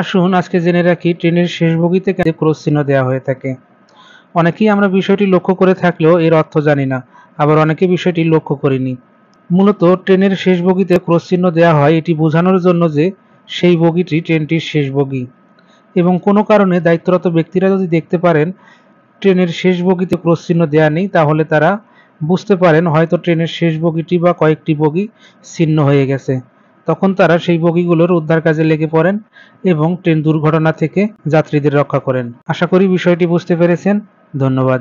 আসুন আজকে জেনে রাখি ট্রেনের শেষ বগিতে কেন ক্রস চিহ্ন দেওয়া হয়ে থাকে অনেকেই আমরা বিষয়টি লক্ষ্য করে থাকলেও এর অর্থ জানি না আবার অনেকে বিষয়টি লক্ষ্য করিনি মূলত ট্রেনের শেষ বগিতে ক্রস চিহ্ন দেওয়া হয় এটি বোঝানোর জন্য যে সেই বগিটি ট্রেনটির শেষ বগি এবং কোনো কারণে দায়িত্বরত ব্যক্তিরা যদি দেখতে পারেন ট্রেনের শেষ বগিতে ক্রস চিহ্ন দেওয়া নেই তাহলে তারা বুঝতে পারেন হয়তো ট্রেনের শেষ বগিটি বা কয়েকটি বগি ছিন্ন হয়ে গেছে তখন তারা সেই বগিগুলোর উদ্ধার কাজে লেগে পড়েন এবং ট্রেন দুর্ঘটনা থেকে যাত্রীদের রক্ষা করেন আশা করি বিষয়টি বুঝতে পেরেছেন ধন্যবাদ